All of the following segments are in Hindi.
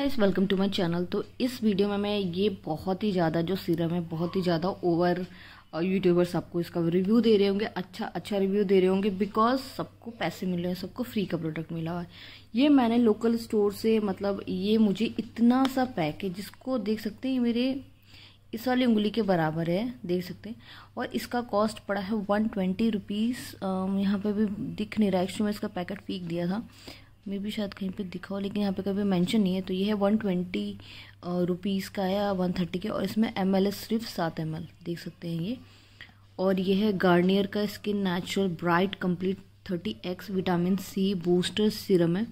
guys welcome to my channel तो इस वीडियो में मैं ये बहुत ही ज़्यादा जो सीरम है बहुत ही ज़्यादा ओवर यूट्यूबर्स uh, आपको इसका रिव्यू दे रहे होंगे अच्छा अच्छा रिव्यू दे रहे होंगे बिकॉज सबको पैसे मिल रहे हैं सबको फ्री का प्रोडक्ट मिला हुआ है ये मैंने लोकल स्टोर से मतलब ये मुझे इतना सा पैक है जिसको देख सकते हैं मेरे इस वाली उंगली के बराबर है देख सकते हैं और इसका कॉस्ट पड़ा है वन ट्वेंटी रुपीज़ यहाँ पर भी दिख नहीं रहा है एक्चुअली मैं इसका पैकेट फीक दिया था मे भी शायद कहीं पे दिखा हो लेकिन यहाँ पे कभी मेंशन नहीं है तो ये है वन ट्वेंटी रुपीज़ का या वन थर्टी के और इसमें एम एल सिर्फ सात एम देख सकते हैं ये और ये है गार्नियर का skin natural bright complete thirty X vitamin C booster serum है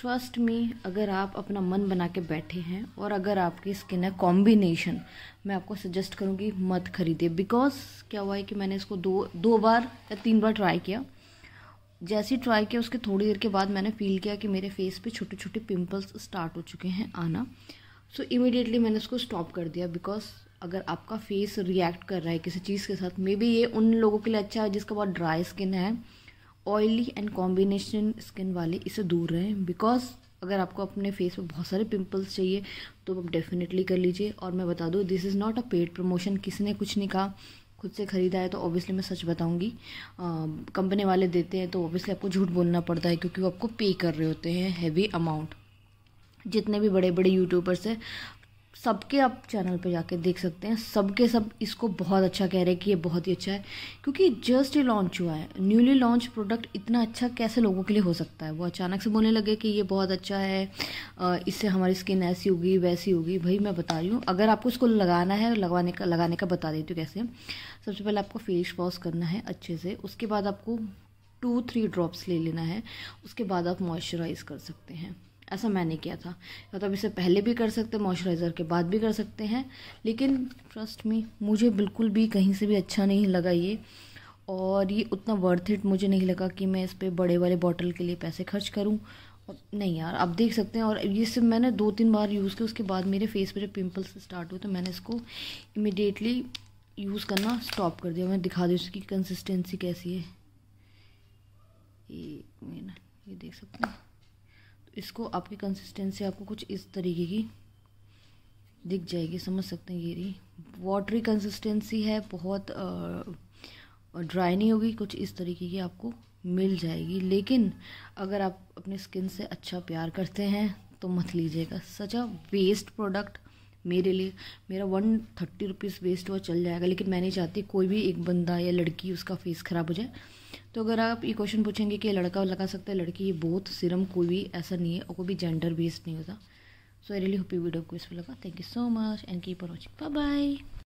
ट्रस्ट में अगर आप अपना मन बना के बैठे हैं और अगर आपकी स्किन है कॉम्बिनेशन मैं आपको सजेस्ट करूँगी मत खरीदिए बिकॉज क्या हुआ है कि मैंने इसको दो दो बार या तीन बार ट्राई किया जैसे ही ट्राई किया उसके थोड़ी देर के बाद मैंने फील किया कि मेरे फेस पे छोटे छोटे पिंपल्स स्टार्ट हो चुके हैं आना सो so, इमिडिएटली मैंने उसको स्टॉप कर दिया बिकॉज अगर आपका फेस रिएक्ट कर रहा है किसी चीज़ के साथ मे बी ये उन लोगों के लिए अच्छा है जिसका बहुत ड्राई स्किन है ऑयली एंड कॉम्बिनेशन स्किन वाले इसे दूर रहें बिकॉज अगर आपको अपने फेस पर बहुत सारे पिंपल्स चाहिए तो आप डेफिनेटली कर लीजिए और मैं बता दूँ this is not a paid promotion किसी ने कुछ नहीं कहा खुद से ख़रीदा है तो ऑब्वियसली मैं सच बताऊंगी कंपनी वाले देते हैं तो ऑब्वियसली आपको झूठ बोलना पड़ता है क्योंकि वो आपको पे कर रहे होते हैं हैवी अमाउंट जितने भी बड़े बड़े यूट्यूबर्स हैं सबके आप चैनल पे जाके देख सकते हैं सबके सब इसको बहुत अच्छा कह रहे हैं कि ये बहुत ही अच्छा है क्योंकि जस्ट ये लॉन्च हुआ है न्यूली लॉन्च प्रोडक्ट इतना अच्छा कैसे लोगों के लिए हो सकता है वो अचानक से बोलने लगे कि ये बहुत अच्छा है इससे हमारी स्किन ऐसी होगी वैसी होगी भाई मैं बता रही हूँ अगर आपको इसको लगाना है लगाने का लगाने का बता देती हूँ कैसे सबसे पहले आपको फेस वॉश करना है अच्छे से उसके बाद आपको टू थ्री ड्रॉप्स ले लेना है उसके बाद आप मॉइस्चराइज़ कर सकते हैं ऐसा मैंने किया था मतलब तो आप इसे पहले भी कर सकते हैं मॉइस्चराइज़र के बाद भी कर सकते हैं लेकिन ट्रस्ट मी मुझे बिल्कुल भी कहीं से भी अच्छा नहीं लगा ये और ये उतना वर्थ इट मुझे नहीं लगा कि मैं इस पर बड़े वाले बॉटल के लिए पैसे खर्च करूँ नहीं यार आप देख सकते हैं और ये सिर्फ मैंने दो तीन बार यूज़ किया उसके बाद मेरे फेस पर जब पिम्पल्स स्टार्ट हुए तो मैंने इसको इमिडिएटली यूज़ करना स्टॉप कर दिया मैं दिखा दूँ इसकी कंसिस्टेंसी कैसी है ये ये देख सकते हैं इसको आपकी कंसिस्टेंसी आपको कुछ इस तरीके की दिख जाएगी समझ सकते हैं ये रही वाटरी कंसिस्टेंसी है बहुत ड्राई नहीं होगी कुछ इस तरीके की आपको मिल जाएगी लेकिन अगर आप अपने स्किन से अच्छा प्यार करते हैं तो मत लीजिएगा सच अ वेस्ट प्रोडक्ट मेरे लिए मेरा वन थर्टी रुपीज़ वेस्ट हुआ चल जाएगा लेकिन मैं नहीं चाहती कोई भी एक बंदा या लड़की उसका फेस ख़राब हो जाए तो अगर आप ये क्वेश्चन पूछेंगे कि लड़का लगा सकता है लड़की ये बहुत सिरम कोई भी ऐसा नहीं है और कोई भी जेंडर बेस्ड नहीं होता so I really hope video को इस पर लगा thank you so much and keep watching bye bye